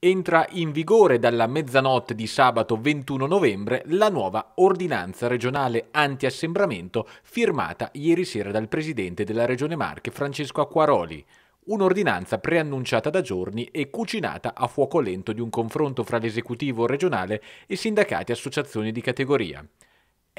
Entra in vigore dalla mezzanotte di sabato 21 novembre la nuova ordinanza regionale antiassembramento firmata ieri sera dal presidente della Regione Marche Francesco Acquaroli. Un'ordinanza preannunciata da giorni e cucinata a fuoco lento di un confronto fra l'esecutivo regionale e sindacati e associazioni di categoria.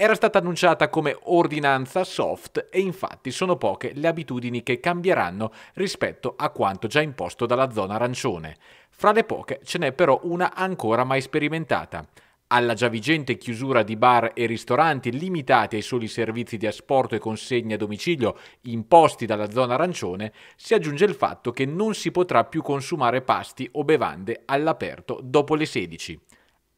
Era stata annunciata come ordinanza soft e infatti sono poche le abitudini che cambieranno rispetto a quanto già imposto dalla zona arancione. Fra le poche ce n'è però una ancora mai sperimentata alla già vigente chiusura di bar e ristoranti limitati ai soli servizi di asporto e consegne a domicilio imposti dalla zona arancione, si aggiunge il fatto che non si potrà più consumare pasti o bevande all'aperto dopo le 16.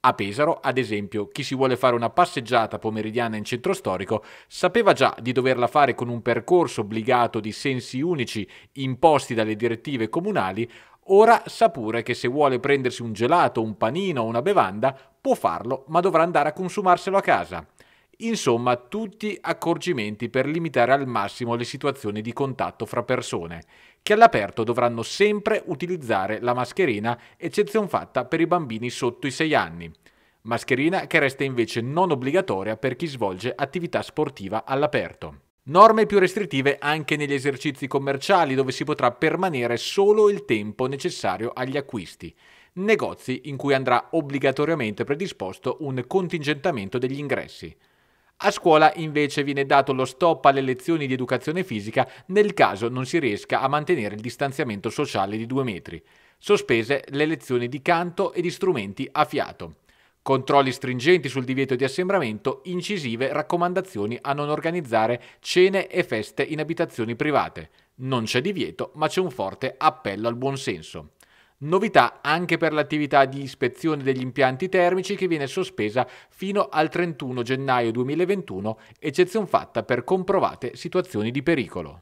A Pesaro, ad esempio, chi si vuole fare una passeggiata pomeridiana in centro storico sapeva già di doverla fare con un percorso obbligato di sensi unici imposti dalle direttive comunali, ora sa pure che se vuole prendersi un gelato, un panino o una bevanda, può farlo, ma dovrà andare a consumarselo a casa. Insomma, tutti accorgimenti per limitare al massimo le situazioni di contatto fra persone, che all'aperto dovranno sempre utilizzare la mascherina, eccezion fatta per i bambini sotto i 6 anni. Mascherina che resta invece non obbligatoria per chi svolge attività sportiva all'aperto. Norme più restrittive anche negli esercizi commerciali dove si potrà permanere solo il tempo necessario agli acquisti, negozi in cui andrà obbligatoriamente predisposto un contingentamento degli ingressi. A scuola invece viene dato lo stop alle lezioni di educazione fisica nel caso non si riesca a mantenere il distanziamento sociale di due metri. Sospese le lezioni di canto e di strumenti a fiato. Controlli stringenti sul divieto di assembramento, incisive raccomandazioni a non organizzare cene e feste in abitazioni private. Non c'è divieto, ma c'è un forte appello al buonsenso. Novità anche per l'attività di ispezione degli impianti termici che viene sospesa fino al 31 gennaio 2021, eccezion fatta per comprovate situazioni di pericolo.